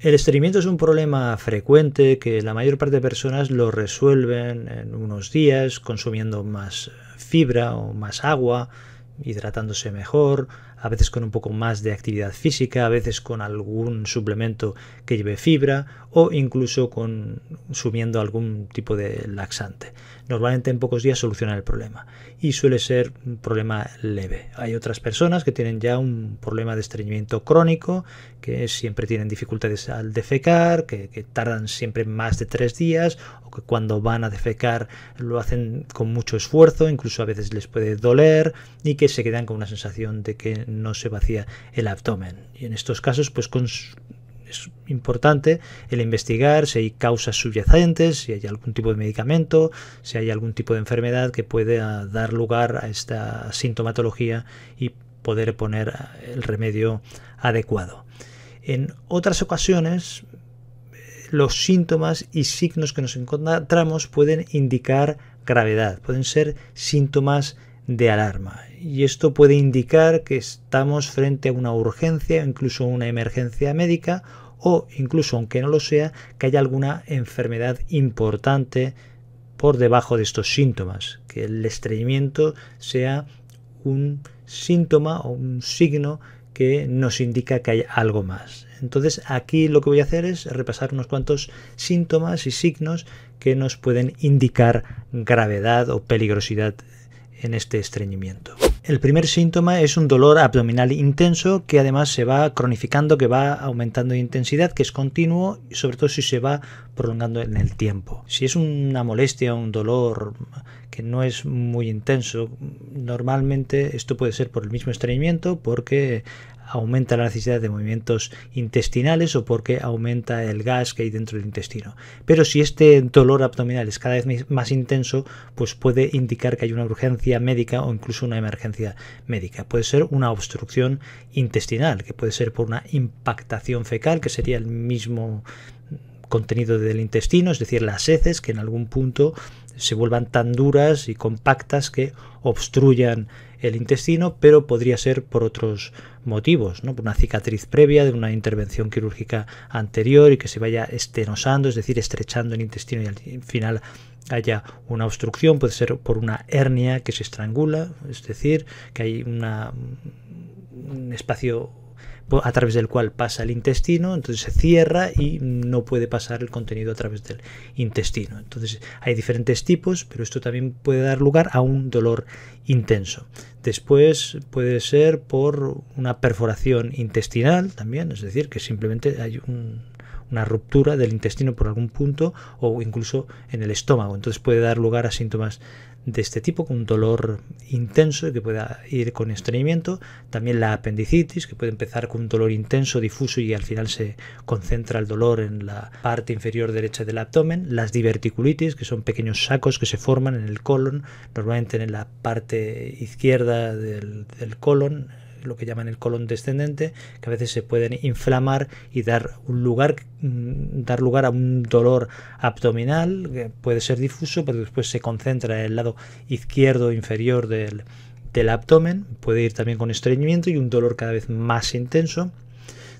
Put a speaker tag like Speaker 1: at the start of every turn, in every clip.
Speaker 1: El estreñimiento es un problema frecuente que la mayor parte de personas lo resuelven en unos días consumiendo más fibra o más agua, hidratándose mejor, a veces con un poco más de actividad física, a veces con algún suplemento que lleve fibra o incluso con sumiendo algún tipo de laxante. Normalmente en pocos días soluciona el problema y suele ser un problema leve. Hay otras personas que tienen ya un problema de estreñimiento crónico, que siempre tienen dificultades al defecar, que tardan siempre más de tres días o que cuando van a defecar lo hacen con mucho esfuerzo, incluso a veces les puede doler y que se quedan con una sensación de que no se vacía el abdomen. Y en estos casos, pues es importante el investigar si hay causas subyacentes, si hay algún tipo de medicamento, si hay algún tipo de enfermedad que puede dar lugar a esta sintomatología y poder poner el remedio adecuado. En otras ocasiones, los síntomas y signos que nos encontramos pueden indicar gravedad, pueden ser síntomas de alarma y esto puede indicar que estamos frente a una urgencia, incluso una emergencia médica o incluso aunque no lo sea, que haya alguna enfermedad importante por debajo de estos síntomas, que el estreñimiento sea un síntoma o un signo que nos indica que hay algo más. Entonces aquí lo que voy a hacer es repasar unos cuantos síntomas y signos que nos pueden indicar gravedad o peligrosidad en este estreñimiento. El primer síntoma es un dolor abdominal intenso que además se va cronificando, que va aumentando de intensidad, que es continuo y sobre todo si se va prolongando en el tiempo. Si es una molestia, un dolor que no es muy intenso, normalmente esto puede ser por el mismo estreñimiento, porque aumenta la necesidad de movimientos intestinales o porque aumenta el gas que hay dentro del intestino. Pero si este dolor abdominal es cada vez más intenso, pues puede indicar que hay una urgencia médica o incluso una emergencia médica. Puede ser una obstrucción intestinal, que puede ser por una impactación fecal, que sería el mismo contenido del intestino, es decir, las heces, que en algún punto se vuelvan tan duras y compactas que obstruyan el intestino, pero podría ser por otros motivos, ¿no? por una cicatriz previa de una intervención quirúrgica anterior y que se vaya estenosando, es decir, estrechando el intestino y al final haya una obstrucción, puede ser por una hernia que se estrangula, es decir, que hay una, un espacio a través del cual pasa el intestino, entonces se cierra y no puede pasar el contenido a través del intestino. Entonces hay diferentes tipos, pero esto también puede dar lugar a un dolor intenso. Después puede ser por una perforación intestinal también, es decir, que simplemente hay una ruptura del intestino por algún punto o incluso en el estómago. Entonces puede dar lugar a síntomas de este tipo, con un dolor intenso que pueda ir con estreñimiento. También la apendicitis, que puede empezar con un dolor intenso, difuso y al final se concentra el dolor en la parte inferior derecha del abdomen. Las diverticulitis, que son pequeños sacos que se forman en el colon, normalmente en la parte izquierda del, del colon lo que llaman el colon descendente, que a veces se pueden inflamar y dar, un lugar, mm, dar lugar a un dolor abdominal, que puede ser difuso, pero después se concentra en el lado izquierdo inferior del, del abdomen, puede ir también con estreñimiento y un dolor cada vez más intenso.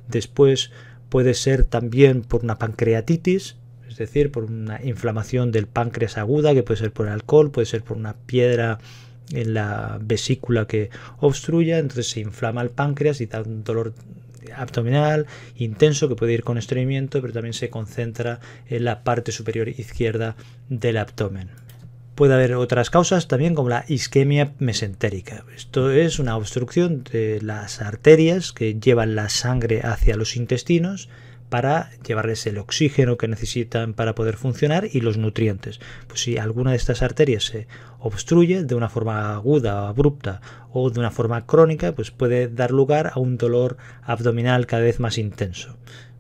Speaker 1: Después puede ser también por una pancreatitis, es decir, por una inflamación del páncreas aguda, que puede ser por alcohol, puede ser por una piedra en la vesícula que obstruya, entonces se inflama el páncreas y da un dolor abdominal intenso que puede ir con estreñimiento, pero también se concentra en la parte superior izquierda del abdomen. Puede haber otras causas también como la isquemia mesentérica. Esto es una obstrucción de las arterias que llevan la sangre hacia los intestinos para llevarles el oxígeno que necesitan para poder funcionar y los nutrientes. Pues si alguna de estas arterias se obstruye de una forma aguda, abrupta o de una forma crónica, pues puede dar lugar a un dolor abdominal cada vez más intenso.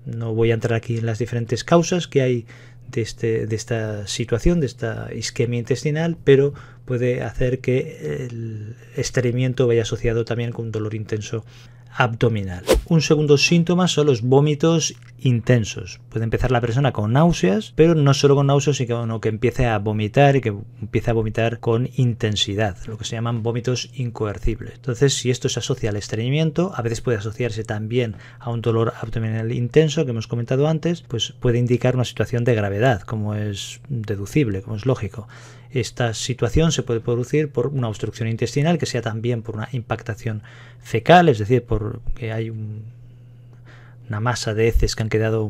Speaker 1: No voy a entrar aquí en las diferentes causas que hay de, este, de esta situación, de esta isquemia intestinal, pero puede hacer que el estreñimiento vaya asociado también con un dolor intenso abdominal. Un segundo síntoma son los vómitos intensos. Puede empezar la persona con náuseas, pero no solo con náuseas, sino que empiece a vomitar y que empiece a vomitar con intensidad, lo que se llaman vómitos incoercibles. Entonces, si esto se asocia al estreñimiento, a veces puede asociarse también a un dolor abdominal intenso que hemos comentado antes, pues puede indicar una situación de gravedad, como es deducible, como es lógico. Esta situación se puede producir por una obstrucción intestinal, que sea también por una impactación fecal, es decir, por que hay una masa de heces que han quedado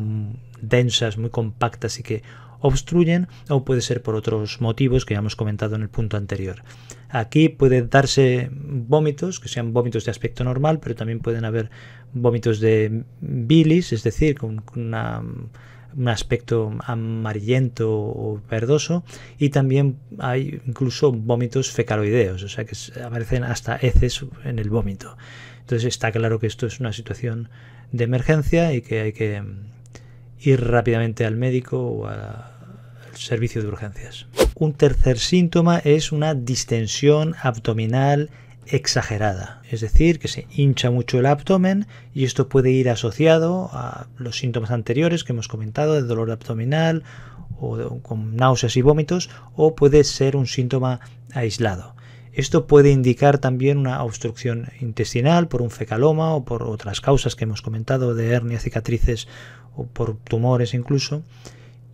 Speaker 1: densas, muy compactas y que obstruyen o puede ser por otros motivos que ya hemos comentado en el punto anterior. Aquí pueden darse vómitos, que sean vómitos de aspecto normal, pero también pueden haber vómitos de bilis, es decir, con una un aspecto amarillento o verdoso y también hay incluso vómitos fecaloideos, o sea que aparecen hasta heces en el vómito. Entonces está claro que esto es una situación de emergencia y que hay que ir rápidamente al médico o al servicio de urgencias. Un tercer síntoma es una distensión abdominal exagerada, es decir, que se hincha mucho el abdomen y esto puede ir asociado a los síntomas anteriores que hemos comentado de dolor abdominal o con náuseas y vómitos o puede ser un síntoma aislado. Esto puede indicar también una obstrucción intestinal por un fecaloma o por otras causas que hemos comentado de hernias, cicatrices o por tumores incluso.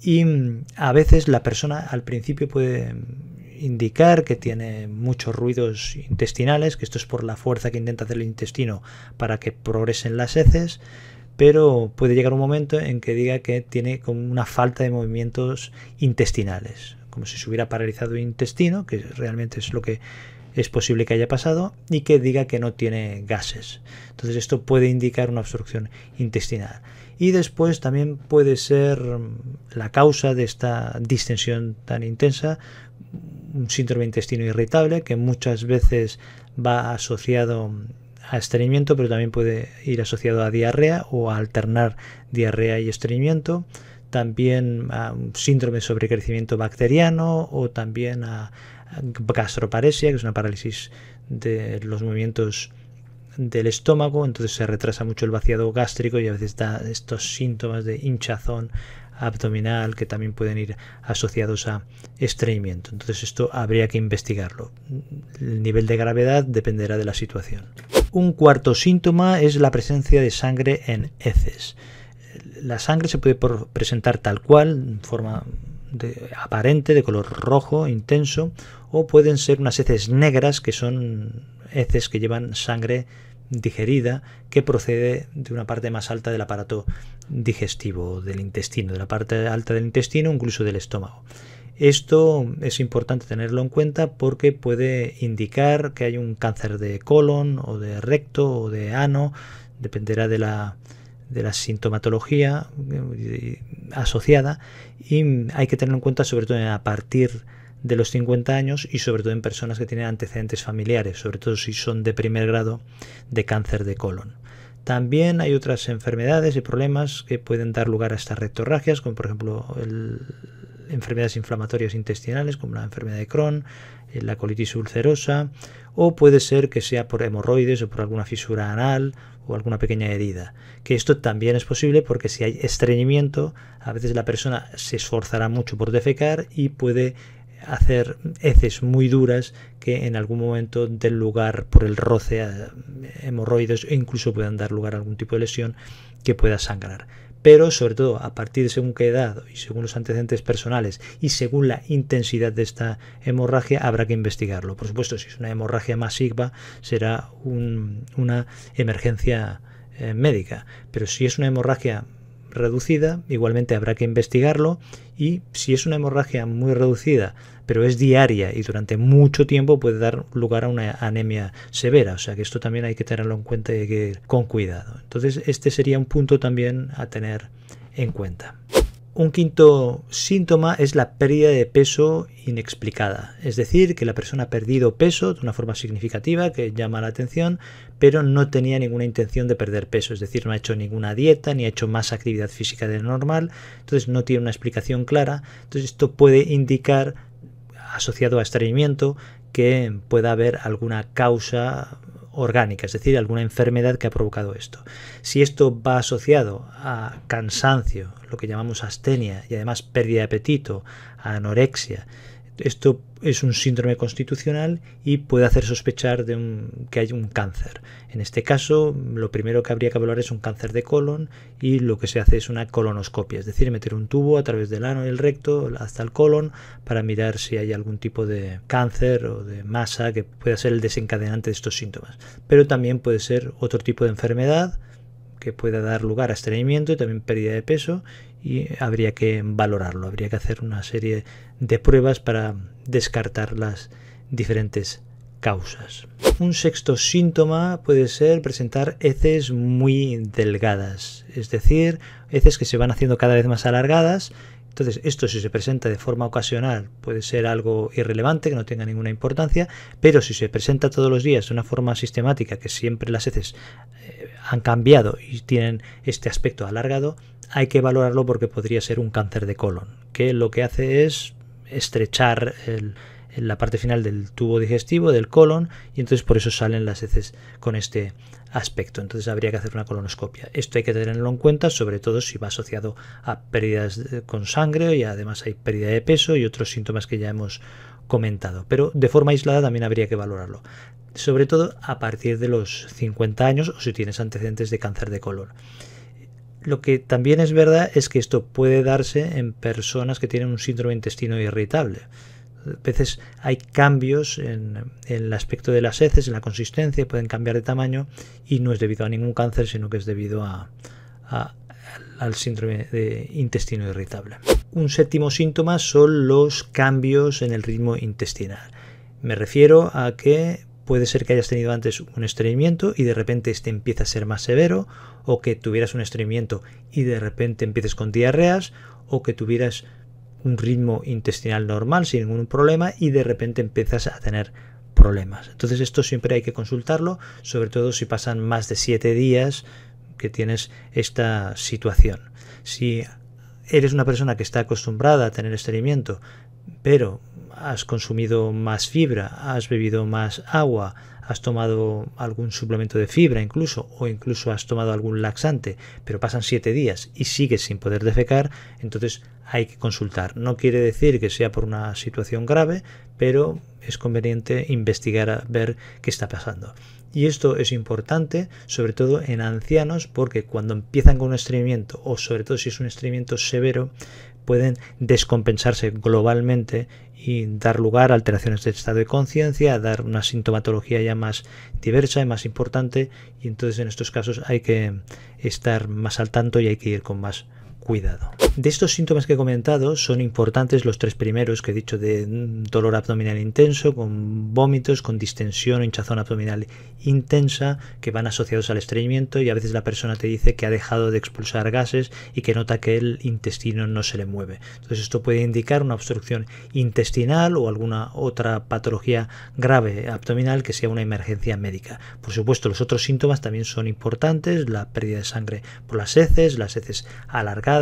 Speaker 1: Y mm, a veces la persona al principio puede indicar que tiene muchos ruidos intestinales, que esto es por la fuerza que intenta hacer el intestino para que progresen las heces, pero puede llegar un momento en que diga que tiene como una falta de movimientos intestinales, como si se hubiera paralizado el intestino, que realmente es lo que es posible que haya pasado y que diga que no tiene gases. Entonces esto puede indicar una obstrucción intestinal. Y después también puede ser mm, la causa de esta distensión tan intensa un síndrome intestino irritable que muchas veces va asociado mm, a estreñimiento, pero también puede ir asociado a diarrea o a alternar diarrea y estreñimiento, también a síndrome de sobrecrecimiento bacteriano o también a, gastroparesia, que es una parálisis de los movimientos del estómago, entonces se retrasa mucho el vaciado gástrico y a veces da estos síntomas de hinchazón abdominal que también pueden ir asociados a estreñimiento. Entonces esto habría que investigarlo. El nivel de gravedad dependerá de la situación. Un cuarto síntoma es la presencia de sangre en heces. La sangre se puede presentar tal cual, en forma de, aparente, de color rojo intenso, o pueden ser unas heces negras, que son heces que llevan sangre digerida que procede de una parte más alta del aparato digestivo, del intestino, de la parte alta del intestino, incluso del estómago. Esto es importante tenerlo en cuenta porque puede indicar que hay un cáncer de colon o de recto o de ano, dependerá de la, de la sintomatología eh, asociada y hay que tenerlo en cuenta sobre todo a partir de de los 50 años y sobre todo en personas que tienen antecedentes familiares, sobre todo si son de primer grado de cáncer de colon. También hay otras enfermedades y problemas que pueden dar lugar a estas rectorragias, como por ejemplo enfermedades inflamatorias intestinales, como la enfermedad de Crohn, eh, la colitis ulcerosa, o puede ser que sea por hemorroides o por alguna fisura anal o alguna pequeña herida. Que esto también es posible porque si hay estreñimiento, a veces la persona se esforzará mucho por defecar y puede hacer heces muy duras que en algún momento del lugar por el roce a hemorroides e incluso puedan dar lugar a algún tipo de lesión que pueda sangrar. Pero sobre todo a partir de según qué edad y según los antecedentes personales y según la intensidad de esta hemorragia habrá que investigarlo. Por supuesto, si es una hemorragia masiva será una emergencia eh, médica, pero si es una hemorragia reducida, igualmente habrá que investigarlo y si es una hemorragia muy reducida, pero es diaria y durante mucho tiempo puede dar lugar a una anemia severa, o sea que esto también hay que tenerlo en cuenta y hay que con cuidado. Entonces este sería un punto también a tener en cuenta. Un quinto síntoma es la pérdida de peso inexplicada, es decir, que la persona ha perdido peso de una forma significativa que llama la atención, pero no tenía ninguna intención de perder peso, es decir, no ha hecho ninguna dieta ni ha hecho más actividad física de lo normal, entonces no tiene una explicación clara, entonces esto puede indicar asociado a estreñimiento que pueda haber alguna causa orgánica, es decir, alguna enfermedad que ha provocado esto. Si esto va asociado a cansancio, lo que llamamos astenia, y además pérdida de apetito, anorexia, esto es un síndrome constitucional y puede hacer sospechar de que hay un cáncer. En este caso, lo primero que habría que evaluar es un cáncer de colon y lo que se hace es una colonoscopia, es decir, meter un tubo a través del ano y el recto hasta el colon para mirar si hay algún tipo de cáncer o de masa que pueda ser el desencadenante de estos síntomas. Pero también puede ser otro tipo de enfermedad que pueda dar lugar a estreñimiento y también pérdida de peso y habría que valorarlo, habría que hacer una serie de pruebas para descartar las diferentes causas. Un sexto síntoma puede ser presentar heces muy delgadas, es decir, heces que se van haciendo cada vez más alargadas. Entonces, esto si se presenta de forma ocasional puede ser algo irrelevante, que no tenga ninguna importancia, pero si se presenta todos los días de una forma sistemática, que siempre las heces eh, han cambiado y tienen este aspecto alargado, hay que valorarlo porque podría ser un cáncer de colon, que lo que hace es estrechar la parte final del tubo digestivo, del colon, y entonces por eso salen las heces con este aspecto. Entonces habría que hacer una colonoscopia. Esto hay que tenerlo en cuenta, sobre todo si va asociado a pérdidas con sangre y además hay pérdida de peso y otros síntomas que ya hemos comentado, pero de forma aislada también habría que valorarlo, sobre todo a partir de los 50 años o si tienes antecedentes de cáncer de colon. Lo que también es verdad es que esto puede darse en personas que tienen un síndrome intestino irritable. A veces hay cambios en, el aspecto de las heces, en la consistencia, pueden cambiar de tamaño y no es debido a ningún cáncer, sino que es debido a al síndrome de intestino irritable. Un séptimo síntoma son los cambios en el ritmo intestinal. Me refiero a que puede ser que hayas tenido antes un estreñimiento y de repente este empieza a ser más severo, o que tuvieras un estreñimiento y de repente empieces con diarreas, o que tuvieras un ritmo intestinal normal sin ningún problema y de repente empiezas a tener problemas. Entonces esto siempre hay que consultarlo, sobre todo si pasan más de siete días que tienes esta situación. Si eres una persona que está acostumbrada a tener estreñimiento, pero has consumido más fibra, has bebido más agua, has tomado algún suplemento de fibra incluso, o incluso has tomado algún laxante, pero pasan siete días y sigues sin poder defecar, entonces hay que consultar. No quiere decir que sea por una situación grave, pero es conveniente investigar a ver qué está pasando. Y esto es importante, sobre todo en ancianos, porque cuando empiezan con un estreñimiento, o sobre todo si es un estreñimiento severo, pueden descompensarse globalmente y dar lugar a alteraciones del estado de conciencia, dar una sintomatología ya más diversa y más importante. Y entonces en estos casos hay que estar más al tanto y hay que ir con más cuidado. De estos síntomas que he comentado, son importantes los tres primeros que he dicho de dolor abdominal intenso, con vómitos, con distensión o hinchazón abdominal intensa, que van asociados al estreñimiento y a veces la persona te dice que ha dejado de expulsar gases y que nota que el intestino no se le mueve. Entonces esto puede indicar una obstrucción intestinal o alguna otra patología grave abdominal que sea una emergencia médica. Por supuesto, los otros síntomas también son importantes, la pérdida de sangre por las heces, las heces alargadas,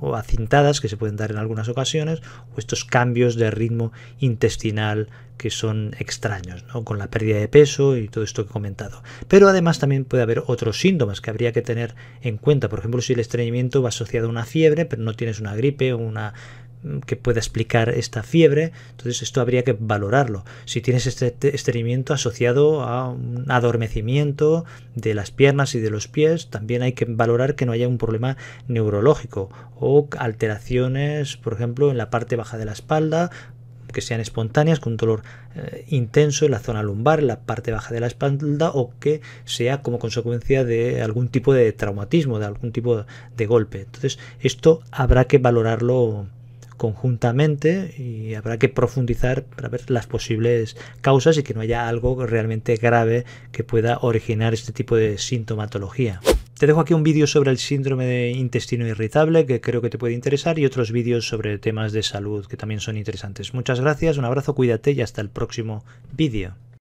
Speaker 1: o acintadas que se pueden dar en algunas ocasiones, o estos cambios de ritmo intestinal que son extraños, con la pérdida de peso y todo esto que he comentado. Pero además también puede haber otros síntomas que habría que tener en cuenta. Por ejemplo, si el estreñimiento va asociado a una fiebre, pero no tienes una gripe o una que pueda explicar esta fiebre. Entonces esto habría que valorarlo. Si tienes este estreñimiento asociado a un adormecimiento de las piernas y de los pies, también hay que valorar que no haya un problema neurológico o alteraciones, por ejemplo, en la parte baja de la espalda que sean espontáneas, con un dolor eh, intenso en la zona lumbar, en la parte baja de la espalda, o que sea como consecuencia de algún tipo de traumatismo, de algún tipo de golpe. Entonces, esto habrá que valorarlo conjuntamente y habrá que profundizar para ver las posibles causas y que no haya algo realmente grave que pueda originar este tipo de sintomatología. Te dejo aquí un vídeo sobre el síndrome de intestino irritable que creo que te puede interesar y otros vídeos sobre temas de salud que también son interesantes. Muchas gracias, un abrazo, cuídate y hasta el próximo vídeo.